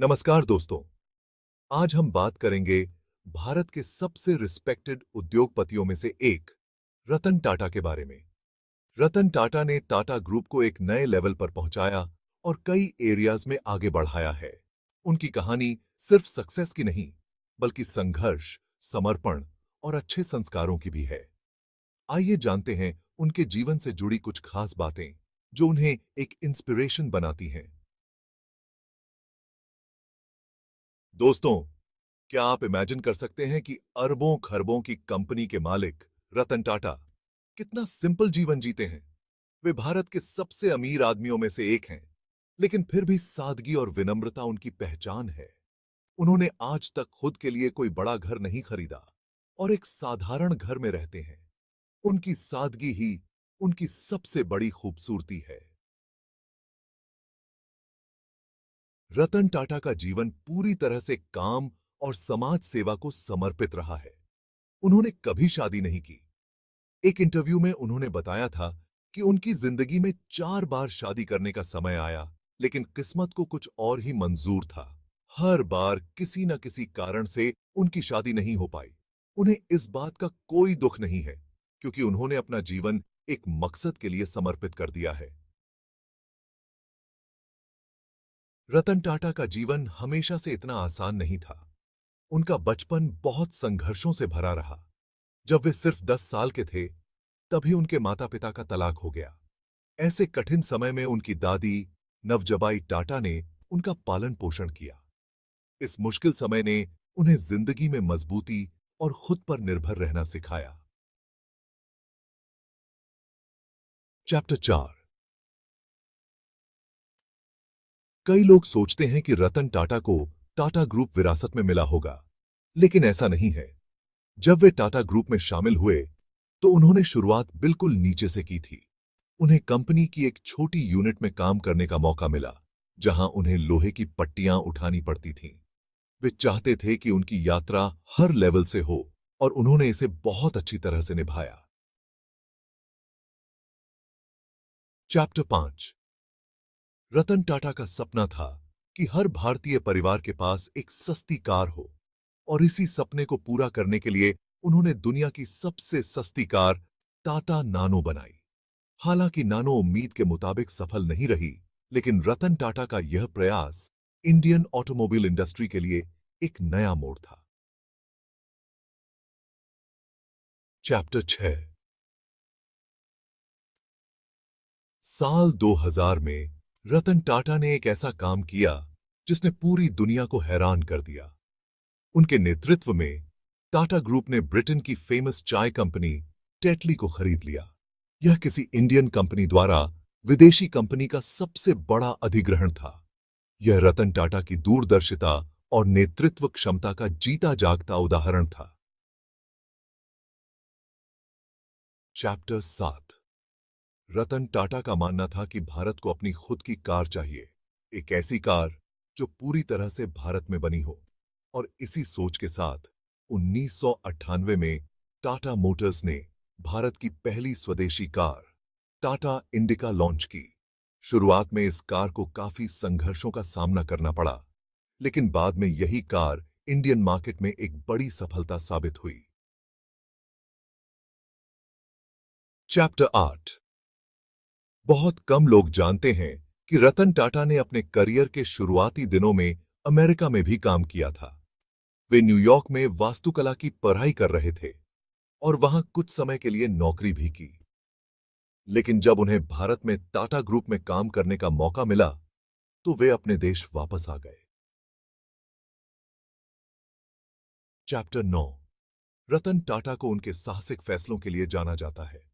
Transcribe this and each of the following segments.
नमस्कार दोस्तों आज हम बात करेंगे भारत के सबसे रिस्पेक्टेड उद्योगपतियों में से एक रतन टाटा के बारे में रतन टाटा ने टाटा ग्रुप को एक नए लेवल पर पहुंचाया और कई एरियाज में आगे बढ़ाया है उनकी कहानी सिर्फ सक्सेस की नहीं बल्कि संघर्ष समर्पण और अच्छे संस्कारों की भी है आइए जानते हैं उनके जीवन से जुड़ी कुछ खास बातें जो उन्हें एक इंस्पिरेशन बनाती हैं दोस्तों क्या आप इमेजिन कर सकते हैं कि अरबों खरबों की कंपनी के मालिक रतन टाटा कितना सिंपल जीवन जीते हैं वे भारत के सबसे अमीर आदमियों में से एक हैं लेकिन फिर भी सादगी और विनम्रता उनकी पहचान है उन्होंने आज तक खुद के लिए कोई बड़ा घर नहीं खरीदा और एक साधारण घर में रहते हैं उनकी सादगी ही उनकी सबसे बड़ी खूबसूरती है रतन टाटा का जीवन पूरी तरह से काम और समाज सेवा को समर्पित रहा है उन्होंने कभी शादी नहीं की एक इंटरव्यू में उन्होंने बताया था कि उनकी जिंदगी में चार बार शादी करने का समय आया लेकिन किस्मत को कुछ और ही मंजूर था हर बार किसी न किसी कारण से उनकी शादी नहीं हो पाई उन्हें इस बात का कोई दुख नहीं है क्योंकि उन्होंने अपना जीवन एक मकसद के लिए समर्पित कर दिया है रतन टाटा का जीवन हमेशा से इतना आसान नहीं था उनका बचपन बहुत संघर्षों से भरा रहा जब वे सिर्फ दस साल के थे तभी उनके माता पिता का तलाक हो गया ऐसे कठिन समय में उनकी दादी नवजबाई टाटा ने उनका पालन पोषण किया इस मुश्किल समय ने उन्हें जिंदगी में मजबूती और खुद पर निर्भर रहना सिखाया चैप्टर चार कई लोग सोचते हैं कि रतन टाटा को टाटा ग्रुप विरासत में मिला होगा लेकिन ऐसा नहीं है जब वे टाटा ग्रुप में शामिल हुए तो उन्होंने शुरुआत बिल्कुल नीचे से की थी उन्हें कंपनी की एक छोटी यूनिट में काम करने का मौका मिला जहां उन्हें लोहे की पट्टियां उठानी पड़ती थीं। वे चाहते थे कि उनकी यात्रा हर लेवल से हो और उन्होंने इसे बहुत अच्छी तरह से निभाया चैप्टर पांच रतन टाटा का सपना था कि हर भारतीय परिवार के पास एक सस्ती कार हो और इसी सपने को पूरा करने के लिए उन्होंने दुनिया की सबसे सस्ती कार टाटा नानो बनाई हालांकि नानो उम्मीद के मुताबिक सफल नहीं रही लेकिन रतन टाटा का यह प्रयास इंडियन ऑटोमोबाइल इंडस्ट्री के लिए एक नया मोड़ था चैप्टर छह साल 2000 में रतन टाटा ने एक ऐसा काम किया जिसने पूरी दुनिया को हैरान कर दिया उनके नेतृत्व में टाटा ग्रुप ने ब्रिटेन की फेमस चाय कंपनी टेटली को खरीद लिया यह किसी इंडियन कंपनी द्वारा विदेशी कंपनी का सबसे बड़ा अधिग्रहण था यह रतन टाटा की दूरदर्शिता और नेतृत्व क्षमता का जीता जागता उदाहरण था चैप्टर सात रतन टाटा का मानना था कि भारत को अपनी खुद की कार चाहिए एक ऐसी कार जो पूरी तरह से भारत में बनी हो और इसी सोच के साथ उन्नीस में टाटा मोटर्स ने भारत की पहली स्वदेशी कार टाटा इंडिका लॉन्च की शुरुआत में इस कार को काफी संघर्षों का सामना करना पड़ा लेकिन बाद में यही कार इंडियन मार्केट में एक बड़ी सफलता साबित हुई चैप्टर आठ बहुत कम लोग जानते हैं कि रतन टाटा ने अपने करियर के शुरुआती दिनों में अमेरिका में भी काम किया था वे न्यूयॉर्क में वास्तुकला की पढ़ाई कर रहे थे और वहां कुछ समय के लिए नौकरी भी की लेकिन जब उन्हें भारत में टाटा ग्रुप में काम करने का मौका मिला तो वे अपने देश वापस आ गए चैप्टर नौ रतन टाटा को उनके साहसिक फैसलों के लिए जाना जाता है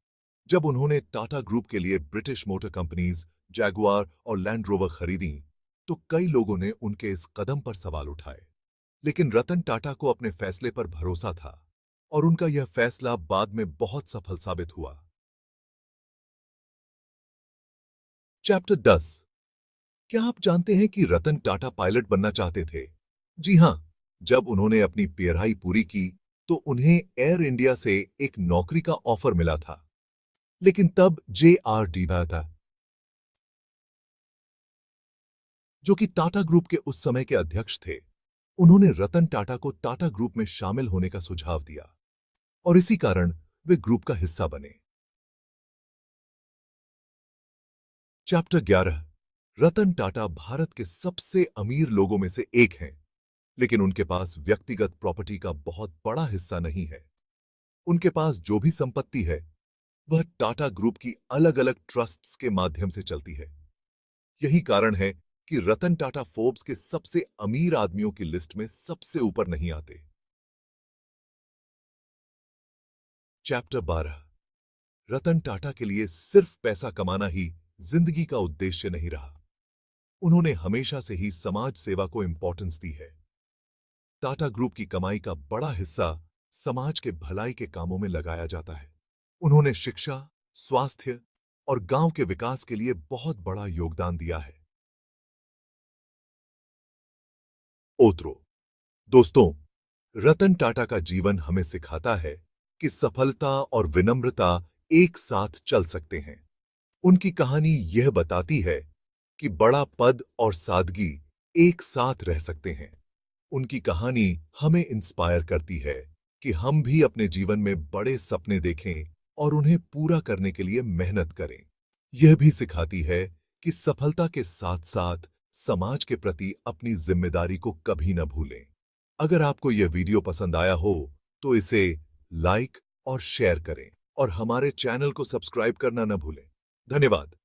जब उन्होंने टाटा ग्रुप के लिए ब्रिटिश मोटर कंपनीज जैगुआर और लैंड रोवर खरीदी तो कई लोगों ने उनके इस कदम पर सवाल उठाए लेकिन रतन टाटा को अपने फैसले पर भरोसा था और उनका यह फैसला बाद में बहुत सफल साबित हुआ चैप्टर दस क्या आप जानते हैं कि रतन टाटा पायलट बनना चाहते थे जी हां जब उन्होंने अपनी पेराई पूरी की तो उन्हें एयर इंडिया से एक नौकरी का ऑफर मिला था लेकिन तब जे आर डीवा था जो कि टाटा ग्रुप के उस समय के अध्यक्ष थे उन्होंने रतन टाटा को टाटा ग्रुप में शामिल होने का सुझाव दिया और इसी कारण वे ग्रुप का हिस्सा बने चैप्टर 11 रतन टाटा भारत के सबसे अमीर लोगों में से एक हैं लेकिन उनके पास व्यक्तिगत प्रॉपर्टी का बहुत बड़ा हिस्सा नहीं है उनके पास जो भी संपत्ति है वह टाटा ग्रुप की अलग अलग ट्रस्ट्स के माध्यम से चलती है यही कारण है कि रतन टाटा फोर्ब्स के सबसे अमीर आदमियों की लिस्ट में सबसे ऊपर नहीं आते चैप्टर बारह रतन टाटा के लिए सिर्फ पैसा कमाना ही जिंदगी का उद्देश्य नहीं रहा उन्होंने हमेशा से ही समाज सेवा को इंपॉर्टेंस दी है टाटा ग्रुप की कमाई का बड़ा हिस्सा समाज के भलाई के कामों में लगाया जाता है उन्होंने शिक्षा स्वास्थ्य और गांव के विकास के लिए बहुत बड़ा योगदान दिया है ओत्रो दोस्तों रतन टाटा का जीवन हमें सिखाता है कि सफलता और विनम्रता एक साथ चल सकते हैं उनकी कहानी यह बताती है कि बड़ा पद और सादगी एक साथ रह सकते हैं उनकी कहानी हमें इंस्पायर करती है कि हम भी अपने जीवन में बड़े सपने देखें और उन्हें पूरा करने के लिए मेहनत करें यह भी सिखाती है कि सफलता के साथ साथ समाज के प्रति अपनी जिम्मेदारी को कभी न भूलें अगर आपको यह वीडियो पसंद आया हो तो इसे लाइक और शेयर करें और हमारे चैनल को सब्सक्राइब करना न भूलें धन्यवाद